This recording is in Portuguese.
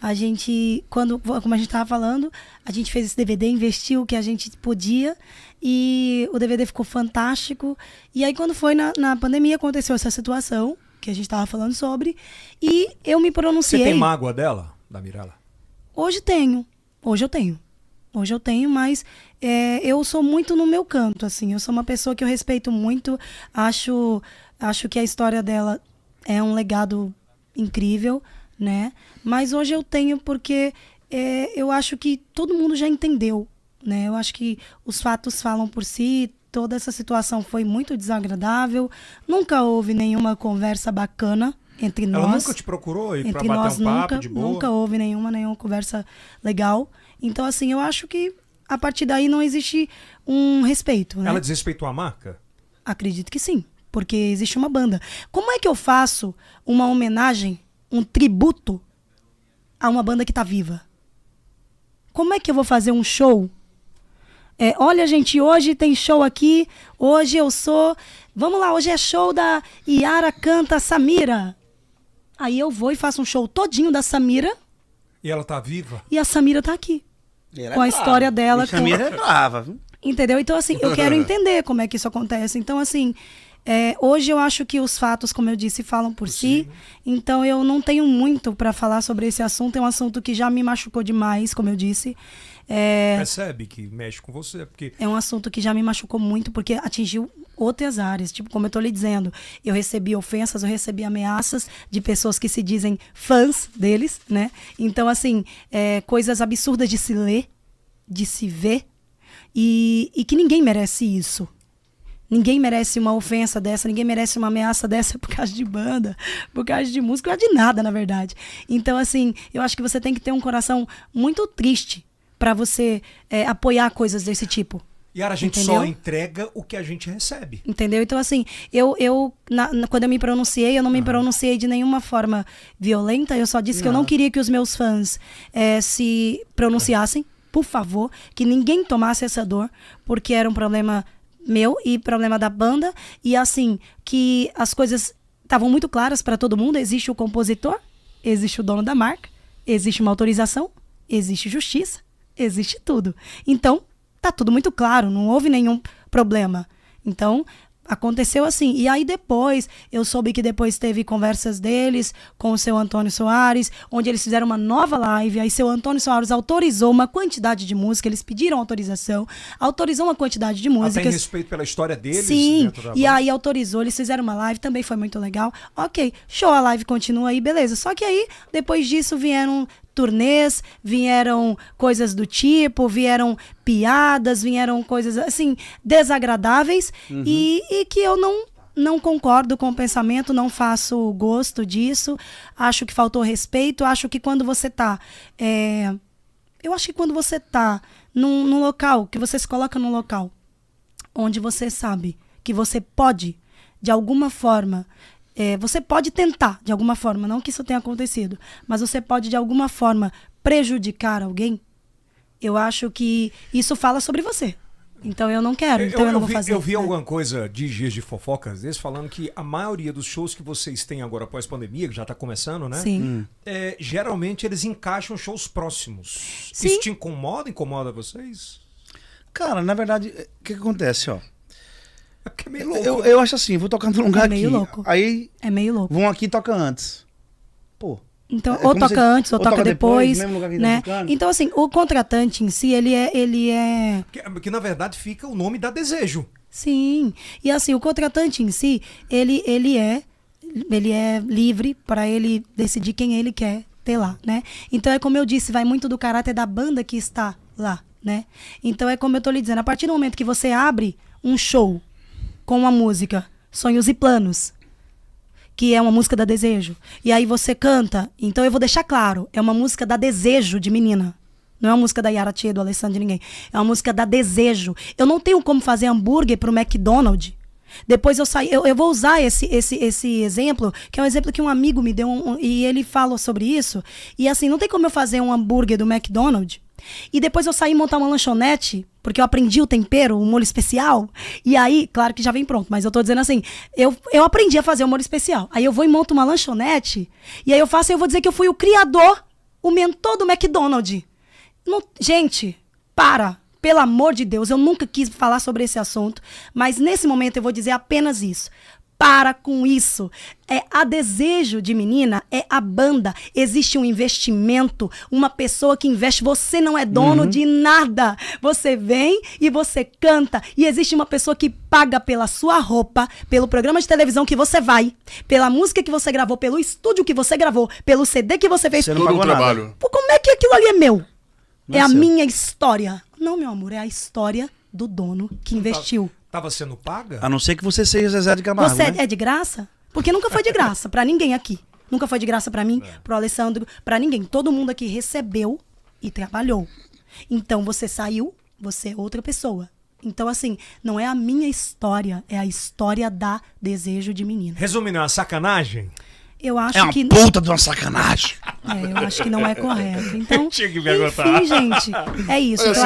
A gente, quando, como a gente estava falando, a gente fez esse DVD, investiu o que a gente podia e o DVD ficou fantástico. E aí, quando foi na, na pandemia, aconteceu essa situação que a gente estava falando sobre e eu me pronunciei. Você tem mágoa dela, da Mirella? Hoje tenho. Hoje eu tenho. Hoje eu tenho, mas é, eu sou muito no meu canto, assim. Eu sou uma pessoa que eu respeito muito. Acho, acho que a história dela é um legado incrível né? Mas hoje eu tenho porque é, eu acho que todo mundo já entendeu, né? Eu acho que os fatos falam por si, toda essa situação foi muito desagradável, nunca houve nenhuma conversa bacana entre nós. Ela nunca te procurou e para bater nós, um papo de boa? Nunca houve nenhuma, nenhuma conversa legal. Então, assim, eu acho que a partir daí não existe um respeito. Né? Ela desrespeitou a marca? Acredito que sim, porque existe uma banda. Como é que eu faço uma homenagem um tributo a uma banda que está viva. Como é que eu vou fazer um show? É, olha, gente, hoje tem show aqui. Hoje eu sou. Vamos lá, hoje é show da Yara Canta Samira. Aí eu vou e faço um show todinho da Samira. E ela tá viva? E a Samira tá aqui. Ela é com é a história dela. a Samira com... é brava, viu? Entendeu? Então, assim, eu quero entender como é que isso acontece. Então, assim, é, hoje eu acho que os fatos, como eu disse, falam por Sim. si. Então eu não tenho muito para falar sobre esse assunto. É um assunto que já me machucou demais, como eu disse. É... Percebe que mexe com você, é porque. É um assunto que já me machucou muito, porque atingiu outras áreas. Tipo, como eu estou lhe dizendo, eu recebi ofensas, eu recebi ameaças de pessoas que se dizem fãs deles, né? Então, assim, é, coisas absurdas de se ler, de se ver. E, e que ninguém merece isso, Ninguém merece uma ofensa dessa, ninguém merece uma ameaça dessa por causa de banda, por causa de música, por causa de nada, na verdade. Então, assim, eu acho que você tem que ter um coração muito triste para você é, apoiar coisas desse tipo. E a gente Entendeu? só entrega o que a gente recebe. Entendeu? Então, assim, eu, eu na, na, quando eu me pronunciei, eu não me pronunciei de nenhuma forma violenta, eu só disse não. que eu não queria que os meus fãs é, se pronunciassem, por favor, que ninguém tomasse essa dor, porque era um problema meu e problema da banda. E assim, que as coisas estavam muito claras para todo mundo. Existe o compositor, existe o dono da marca, existe uma autorização, existe justiça, existe tudo. Então, tá tudo muito claro, não houve nenhum problema. Então, aconteceu assim. E aí depois, eu soube que depois teve conversas deles com o seu Antônio Soares, onde eles fizeram uma nova live, aí seu Antônio Soares autorizou uma quantidade de música, eles pediram autorização, autorizou uma quantidade de ah, músicas. Até tem respeito pela história deles. Sim, e aí autorizou, eles fizeram uma live, também foi muito legal. Ok, show, a live continua aí, beleza. Só que aí, depois disso, vieram turnês, vieram coisas do tipo, vieram piadas, vieram coisas assim desagradáveis uhum. e, e que eu não não concordo com o pensamento, não faço gosto disso, acho que faltou respeito, acho que quando você tá. É... eu acho que quando você tá num, num, local, que você se coloca num local onde você sabe que você pode, de alguma forma, é, você pode tentar, de alguma forma, não que isso tenha acontecido, mas você pode, de alguma forma, prejudicar alguém. Eu acho que isso fala sobre você. Então eu não quero, então eu, eu, não vou vi, fazer. Eu vi né? alguma coisa de dias de fofocas desses falando que a maioria dos shows que vocês têm agora após pandemia que já está começando, né? Sim. Hum. É, geralmente eles encaixam shows próximos. Sim. Isso te incomoda? Incomoda vocês? Cara, na verdade, é, o que, que acontece, ó? É meio louco. Eu, eu acho assim, vou tocar num lugar é meio aqui. Louco. Aí. É meio louco. Vão aqui e toca antes. Pô. Então, é ou toca antes, ou, ou toca, toca depois, depois né? Tá então, assim, o contratante em si, ele é... Ele é... Que, que, na verdade, fica o nome da desejo. Sim. E, assim, o contratante em si, ele, ele é... Ele é livre para ele decidir quem ele quer ter lá, né? Então, é como eu disse, vai muito do caráter da banda que está lá, né? Então, é como eu estou lhe dizendo, a partir do momento que você abre um show com a música Sonhos e Planos, que é uma música da desejo. E aí você canta, então eu vou deixar claro, é uma música da desejo de menina. Não é uma música da Yara Tia, do Alessandro de ninguém. É uma música da desejo. Eu não tenho como fazer hambúrguer pro McDonald's. Depois eu saí, eu, eu, vou usar esse, esse, esse exemplo, que é um exemplo que um amigo me deu um, um, e ele falou sobre isso. E assim, não tem como eu fazer um hambúrguer do McDonald's e depois eu saí montar uma lanchonete, porque eu aprendi o tempero, o molho especial. E aí, claro que já vem pronto, mas eu tô dizendo assim, eu, eu aprendi a fazer o molho especial. Aí eu vou e monto uma lanchonete, e aí eu faço e eu vou dizer que eu fui o criador, o mentor do McDonald's. Não, gente, para. Pelo amor de Deus, eu nunca quis falar sobre esse assunto, mas nesse momento eu vou dizer apenas isso para com isso. É a desejo de menina é a banda. Existe um investimento, uma pessoa que investe. Você não é dono uhum. de nada. Você vem e você canta e existe uma pessoa que paga pela sua roupa, pelo programa de televisão que você vai, pela música que você gravou, pelo estúdio que você gravou, pelo CD que você fez. Você não pagou Tudo trabalho. Como é que aquilo ali é meu? Não é, é a minha história. Não, meu amor, é a história do dono que tá. investiu estava sendo paga? A não ser que você seja Zezé de Camargo. Você né? é de graça? Porque nunca foi de graça para ninguém aqui. Nunca foi de graça para mim, é. pro Alessandro, para ninguém. Todo mundo aqui recebeu e trabalhou. Então você saiu, você é outra pessoa. Então, assim, não é a minha história, é a história da Desejo de Menina. Resumindo, é uma sacanagem? Eu acho é uma que... puta de uma sacanagem. É, eu acho que não é correto. Então, Tinha que me enfim, gente, é isso. Então,